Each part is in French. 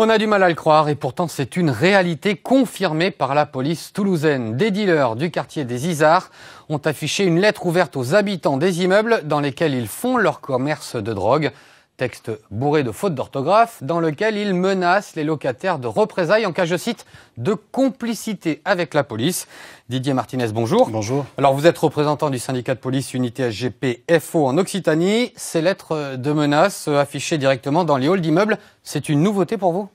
On a du mal à le croire et pourtant c'est une réalité confirmée par la police toulousaine. Des dealers du quartier des Isards ont affiché une lettre ouverte aux habitants des immeubles dans lesquels ils font leur commerce de drogue texte bourré de fautes d'orthographe, dans lequel il menace les locataires de représailles en cas, je cite, de complicité avec la police. Didier Martinez, bonjour. Bonjour. Alors vous êtes représentant du syndicat de police unité SGP FO en Occitanie. Ces lettres de menace affichées directement dans les halls d'immeubles, c'est une nouveauté pour vous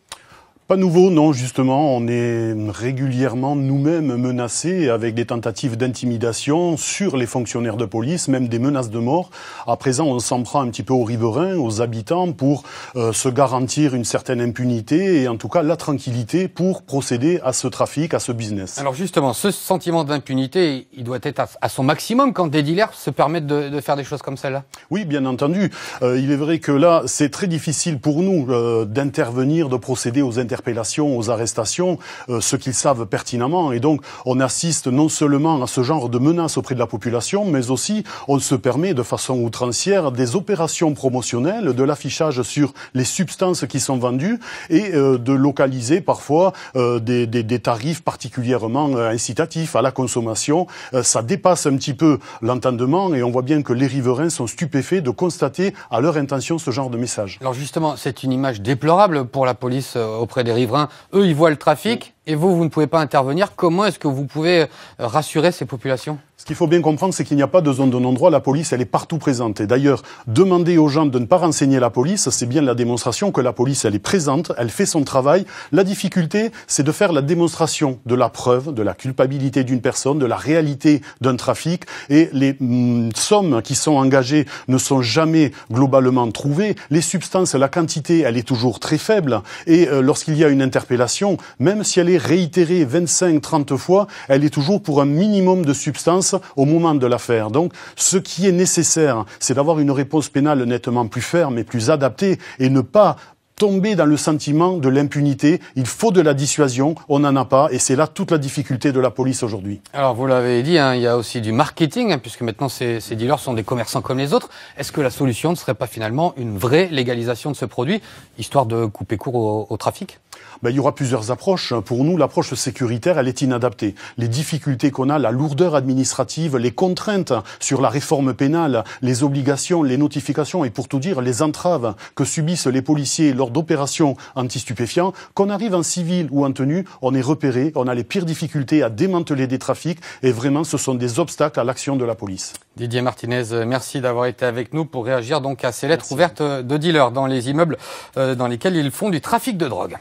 pas nouveau, non, justement. On est régulièrement nous-mêmes menacés avec des tentatives d'intimidation sur les fonctionnaires de police, même des menaces de mort. À présent, on s'en prend un petit peu aux riverains, aux habitants, pour euh, se garantir une certaine impunité et en tout cas la tranquillité pour procéder à ce trafic, à ce business. Alors justement, ce sentiment d'impunité, il doit être à, son maximum quand des dealers se permettent de, faire des choses comme celle-là Oui, bien entendu. Euh, il est vrai que là, c'est très difficile pour nous euh, d'intervenir, de procéder aux interventions interpellations, aux arrestations, euh, ce qu'ils savent pertinemment. Et donc, on assiste non seulement à ce genre de menaces auprès de la population, mais aussi on se permet de façon outrancière des opérations promotionnelles, de l'affichage sur les substances qui sont vendues et euh, de localiser parfois euh, des, des, tarifs particulièrement incitatifs à la consommation. ça dépasse un petit peu l'entendement et on voit bien que les riverains sont stupéfaits de constater à leur intention ce genre de message. Alors justement, c'est une image déplorable pour la police auprès des riverains. Eux, ils voient le trafic et vous, vous ne pouvez pas intervenir, comment est-ce que vous pouvez euh, rassurer ces populations ce qu'il faut bien comprendre, c'est qu'il n'y a pas de zone de non-droit. La police, elle est partout présente. Et d'ailleurs, demander aux gens de ne pas renseigner la police, c'est bien la démonstration que la police, elle est présente, elle fait son travail. La difficulté, c'est de faire la démonstration de la preuve, de la culpabilité d'une personne, de la réalité d'un trafic. Et les hum, sommes qui sont engagées ne sont jamais globalement trouvées. Les substances, la quantité, elle est toujours très faible. Et euh, lorsqu'il y a une interpellation, même si elle est réitérée 25-30 fois, elle est toujours pour un minimum de substance au moment de l'affaire. Donc, ce qui est nécessaire, c'est d'avoir une réponse pénale nettement plus ferme et plus adaptée et ne pas tomber dans le sentiment de l'impunité. Il faut de la dissuasion, on n'en a pas, et c'est là toute la difficulté de la police aujourd'hui. Alors vous l'avez dit, hein, il y a aussi du marketing, hein, puisque maintenant ces, dealers sont des commerçants comme les autres. Est-ce que la solution ne serait pas finalement une vraie légalisation de ce produit, histoire de couper court au trafic ben, il y aura plusieurs approches. Pour nous, l'approche sécuritaire, elle est inadaptée. Les difficultés qu'on a, la lourdeur administrative, les contraintes sur la réforme pénale, les obligations, les notifications et pour tout dire, les entraves que subissent les policiers lors d'opérations antistupéfiants, qu'on arrive en civil ou en tenue, on est repéré, on a les pires difficultés à démanteler des trafics et vraiment, ce sont des obstacles à l'action de la police. Didier Martinez, euh, merci d'avoir été avec nous pour réagir donc à ces lettres ouvertes euh, de dealers dans les immeubles euh, dans lesquels ils font du trafic de drogue.